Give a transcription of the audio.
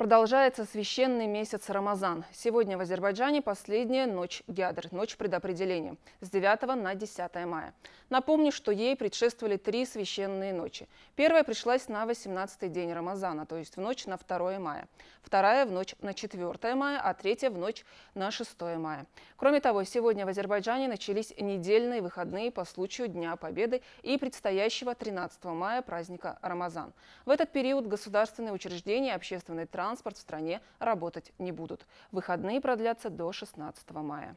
Продолжается священный месяц Рамазан. Сегодня в Азербайджане последняя ночь Гядр, ночь предопределения, с 9 на 10 мая. Напомню, что ей предшествовали три священные ночи. Первая пришлась на 18-й день Рамазана, то есть в ночь на 2 мая. Вторая в ночь на 4 мая, а третья в ночь на 6 мая. Кроме того, сегодня в Азербайджане начались недельные выходные по случаю Дня Победы и предстоящего 13 мая праздника Рамазан. В этот период государственные учреждения, общественный транспорт, транспорт в стране работать не будут. Выходные продлятся до 16 мая.